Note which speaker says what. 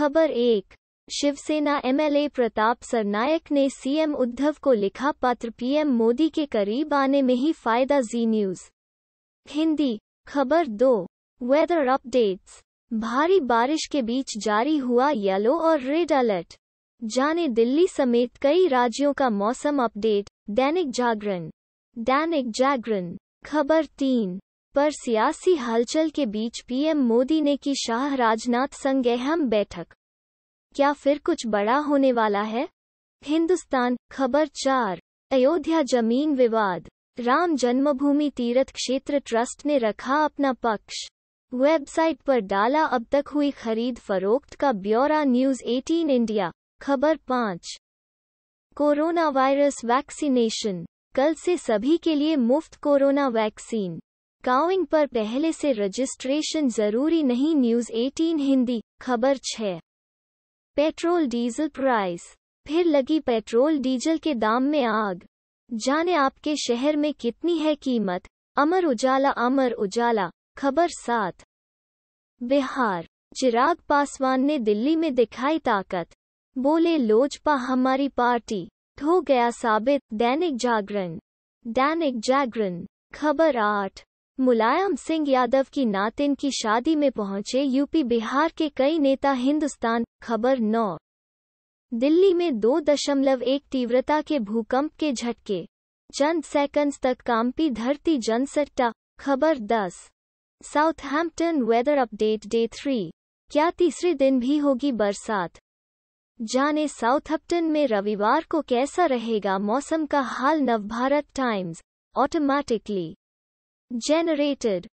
Speaker 1: खबर एक शिवसेना एमएलए प्रताप सरनायक ने सीएम उद्धव को लिखा पत्र पीएम मोदी के करीब आने में ही फायदा जी न्यूज हिंदी खबर दो वेदर अपडेट्स भारी बारिश के बीच जारी हुआ येलो और रेड अलर्ट जाने दिल्ली समेत कई राज्यों का मौसम अपडेट दैनिक जागरण दैनिक जागरण खबर तीन पर सियासी हलचल के बीच पीएम मोदी ने की शाह राजनाथ संग अहम बैठक क्या फिर कुछ बड़ा होने वाला है हिंदुस्तान खबर चार अयोध्या जमीन विवाद राम जन्मभूमि तीर्थ क्षेत्र ट्रस्ट ने रखा अपना पक्ष वेबसाइट पर डाला अब तक हुई खरीद फरोख्त का ब्यौरा न्यूज 18 इंडिया खबर पाँच कोरोना वायरस वैक्सीनेशन कल से सभी के लिए मुफ्त कोरोना वैक्सीन काउिंग पर पहले से रजिस्ट्रेशन जरूरी नहीं न्यूज 18 हिंदी खबर 6 पेट्रोल डीजल प्राइस फिर लगी पेट्रोल डीजल के दाम में आग जाने आपके शहर में कितनी है कीमत अमर उजाला अमर उजाला खबर सात बिहार चिराग पासवान ने दिल्ली में दिखाई ताकत बोले लोजपा हमारी पार्टी ठो गया साबित दैनिक जागरण दैनिक जागरण खबर आठ मुलायम सिंह यादव की नातिन की शादी में पहुंचे यूपी बिहार के कई नेता हिंदुस्तान खबर नौ दिल्ली में दो दशमलव एक तीव्रता के भूकंप के झटके चंद सेकंड्स तक कांपी धरती जनसट्टा खबर दस Southampton weather update day three क्या तीसरे दिन भी होगी बरसात जाने साउथहैम्पटन में रविवार को कैसा रहेगा मौसम का हाल नवभारत टाइम्स ऑटोमैटिकली generated